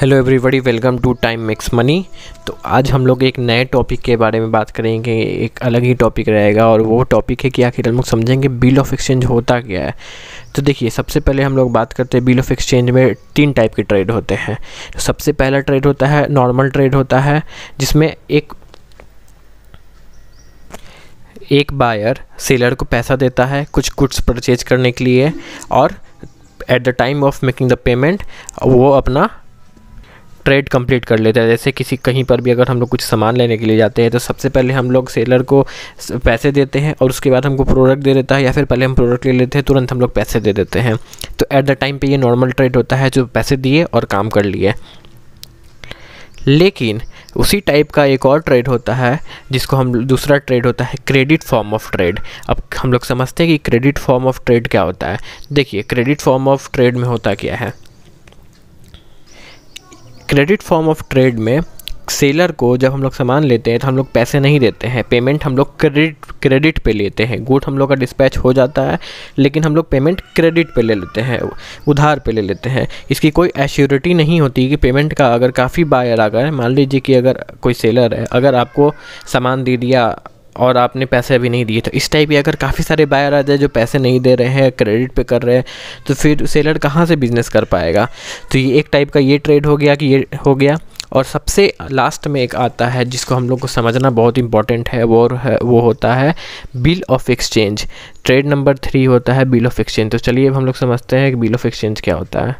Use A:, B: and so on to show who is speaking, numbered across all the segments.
A: hello everybody welcome to time makes money तो आज हम लोग एक नए टॉपिक के बारे में बात करेंगे एक अलग ही टॉपिक रहेगा और वो टॉपिक है कि आखिर हम लोग समझेंगे बिल ऑफ एक्सचेंज होता क्या है तो देखिए सबसे पहले हम लोग बात करते हैं बिल ऑफ एक्सचेंज में तीन टाइप के ट्रेड होते हैं तो सबसे पहला ट्रेड होता है नॉर्मल ट्रेड होता है जिसमें एक एक बायर सेलर को पैसा देता है कुछ गुड्स परचेज करने के लिए और at the time of making the payment वो अपना ट्रेड कंप्लीट कर लेते हैं जैसे किसी कहीं पर भी अगर हम लोग कुछ सामान लेने के लिए जाते हैं तो सबसे पहले हम लोग सेलर को पैसे देते हैं और उसके बाद हमको प्रोडक्ट दे देता है या फिर पहले हम प्रोडक्ट ले लेते हैं तुरंत हम लोग पैसे दे देते हैं तो ऐट द टाइम पर ये नॉर्मल ट्रेड होता है जो पैसे दिए और काम कर लिए लेकिन उसी टाइप का एक और ट्रेड होता है जिसको हम दूसरा ट्रेड होता है क्रेडिट फॉर्म ऑफ ट्रेड अब हम लोग समझते हैं कि क्रेडिट फॉर्म ऑफ ट्रेड क्या होता है देखिए क्रेडिट फॉर्म ऑफ ट्रेड में होता क्या है क्रेडिट फॉर्म ऑफ ट्रेड में सेलर को जब हम लोग सामान लेते हैं तो हम लोग पैसे नहीं देते हैं पेमेंट हम लोग क्रेडिट क्रेडिट पे लेते हैं गुड हम लोग का डिस्पैच हो जाता है लेकिन हम लोग पेमेंट क्रेडिट पे ले लेते हैं उधार पे ले लेते हैं इसकी कोई एश्योरिटी नहीं होती कि पेमेंट का अगर काफ़ी बायर आ गए मान लीजिए कि अगर कोई सेलर है अगर आपको सामान दे दिया और आपने पैसे अभी नहीं दिए तो इस टाइप के अगर काफ़ी सारे बायर आ जाए जो पैसे नहीं दे रहे हैं क्रेडिट पे कर रहे हैं तो फिर सेलर कहाँ से बिज़नेस कर पाएगा तो ये एक टाइप का ये ट्रेड हो गया कि ये हो गया और सबसे लास्ट में एक आता है जिसको हम लोग को समझना बहुत इंपॉर्टेंट है वो है वो होता है bill of exchange trade number three होता है बिल ऑफ एक्सचेंज तो चलिए अब हम लोग समझते हैं कि बिल ऑफ एक्सचेंज क्या होता है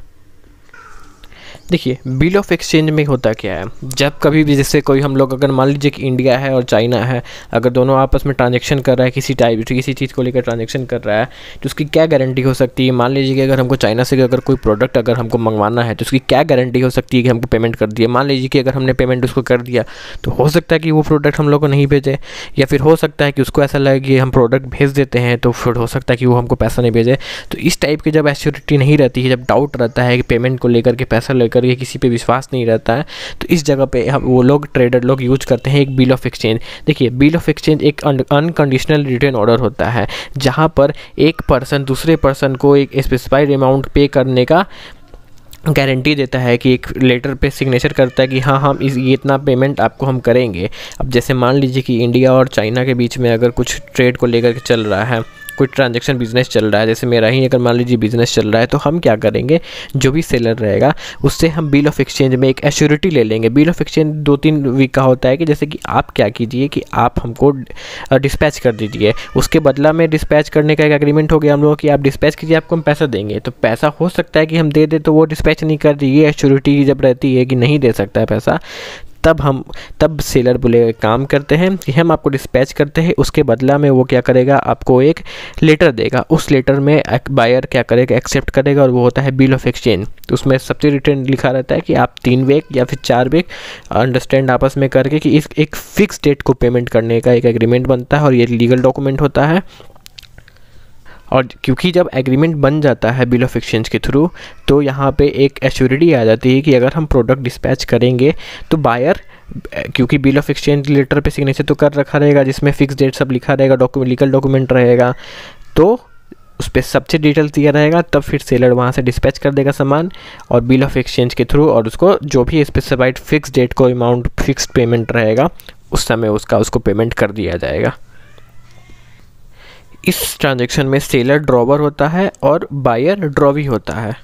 A: देखिए बिल ऑफ एक्सचेंज में होता क्या है जब कभी भी जैसे कोई हम लोग अगर मान लीजिए कि इंडिया है और चाइना है अगर दोनों आपस में ट्रांजेक्शन कर रहा है किसी टाइप किसी चीज़ को लेकर ट्रांजेक्शन कर रहा है तो उसकी क्या गारंटी हो सकती है मान लीजिए कि अगर हमको चाइना से अगर कोई प्रोडक्ट अगर हमको मंगवाना है तो उसकी क्या गारंटी हो सकती है कि हमको पेमेंट कर दिया मान लीजिए कि अगर हमने पेमेंट उसको कर दिया तो हो सकता है कि वो प्रोडक्ट हम लोग को नहीं भेजे या फिर हो सकता है कि उसको ऐसा लगे कि हम प्रोडक्ट भेज देते हैं तो फिर हो सकता है कि वो हमको पैसा नहीं भेजे तो इस टाइप की जब एश्योरिटी नहीं रहती है जब डाउट रहता है कि पेमेंट को लेकर के पैसा करके किसी पे विश्वास नहीं रहता है तो इस जगह पे हम वो लोग ट्रेडर लोग यूज करते हैं एक बिल ऑफ एक्सचेंज देखिए बिल ऑफ एक्सचेंज एक अनकंडीशनल रिटर्न ऑर्डर होता है जहाँ पर एक पर्सन दूसरे पर्सन को एक स्पेसिफाइड अमाउंट पे करने का गारंटी देता है कि एक लेटर पे सिग्नेचर करता है कि हाँ हम इस ये इतना पेमेंट आपको हम करेंगे अब जैसे मान लीजिए कि इंडिया और चाइना के बीच में अगर कुछ ट्रेड को लेकर के चल रहा है कोई ट्रांजेक्शन बिजनेस चल रहा है जैसे मेरा ही अगर मान लीजिए बिजनेस चल रहा है तो हम क्या करेंगे जो भी सेलर रहेगा उससे हम बिल ऑफ एक्सचेंज में एक एश्योरिटी ले लेंगे बिल ऑफ एक्सचेंज दो तीन वीक का होता है कि जैसे कि आप क्या कीजिए कि आप हमको डिस्पैच कर दीजिए उसके बदला में डिस्पैच करने का एक एग्रीमेंट हो गया हम लोगों की आप डिस्पैच कीजिए आपको हम पैसा देंगे तो पैसा हो सकता है कि हम दे दें तो वो डिस्पैच नहीं कर दीजिए एश्योरिटी जब रहती है कि नहीं दे सकता है पैसा तब हम तब सेलर बोले काम करते हैं कि हम आपको डिस्पैच करते हैं उसके बदला में वो क्या करेगा आपको एक लेटर देगा उस लेटर में बायर क्या करेगा एक्सेप्ट करेगा और वो होता है बिल ऑफ एक्सचेंज तो उसमें सबसे रिटर्न लिखा रहता है कि आप तीन वेक या फिर चार वेक अंडरस्टैंड आपस में करके कि इस एक फ़िक्स डेट को पेमेंट करने का एक एग्रीमेंट बनता है और ये लीगल डॉक्यूमेंट होता है और क्योंकि जब एग्रीमेंट बन जाता है बिल ऑफ एक्सचेंज के थ्रू तो यहाँ पे एक एश्योरिटी आ जाती है कि अगर हम प्रोडक्ट डिस्पैच करेंगे तो बायर क्योंकि बिल ऑफ एक्सचेंज लेटर पे सिग्नेचर तो कर रखा रहेगा जिसमें फिक्स डेट सब लिखा रहेगा डॉक्यूमेंट लीगल डॉक्यूमेंट रहेगा तो उस पर सबसे डिटेल्स दिया रहेगा तब फिर सेलर वहाँ से डिस्पैच कर देगा सामान और बिल ऑफ एक्सचेंज के थ्रू और उसको जो भी स्पेसिफाइड फिक्स डेट को अमाउंट फिक्स पेमेंट रहेगा उस समय उसका उसको पेमेंट कर दिया जाएगा इस ट्रांजेक्शन में सेलर ड्रॉवर होता है और बायर ड्रॉवी होता है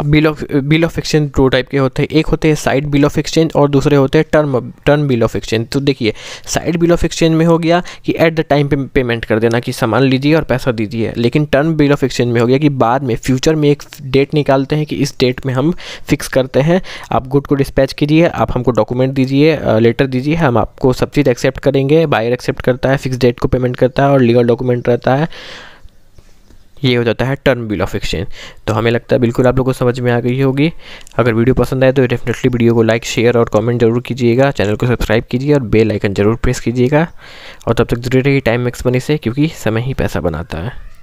A: अब bill of bill of exchange दो टाइप के होते हैं एक होते हैं साइड बिल ऑफ एक्सचेंज और दूसरे होते हैं term term bill of exchange तो देखिए साइड बिल ऑफ एक्सचेंज में हो गया कि एट द टाइम पे पेमेंट कर देना कि सामान लीजिए और पैसा दीजिए लेकिन टर्म बिल ऑफ एक्सचेंज में हो गया कि बाद में फ्यूचर में एक डेट निकालते हैं कि इस डेट में हम फिक्स करते हैं आप गुड को डिस्पैच कीजिए आप हमको डॉक्यूमेंट दीजिए लेटर दीजिए हम आपको सब चीज़ एक्सेप्ट करेंगे बायर एक्सेप्ट करता है फिक्स डेट को पेमेंट करता है और लीगल डॉक्यूमेंट रहता है ये हो जाता है टर्म बिल ऑफ एक्सचेंज तो हमें लगता है बिल्कुल आप लोगों को समझ में आ गई होगी अगर वीडियो पसंद आए तो डेफिनेटली वीडियो को लाइक शेयर और कमेंट जरूर कीजिएगा चैनल को सब्सक्राइब कीजिए और बेल आइकन जरूर प्रेस कीजिएगा और तब तक जुड़े रहिए टाइम मैक्स बने से क्योंकि समय ही पैसा बनाता है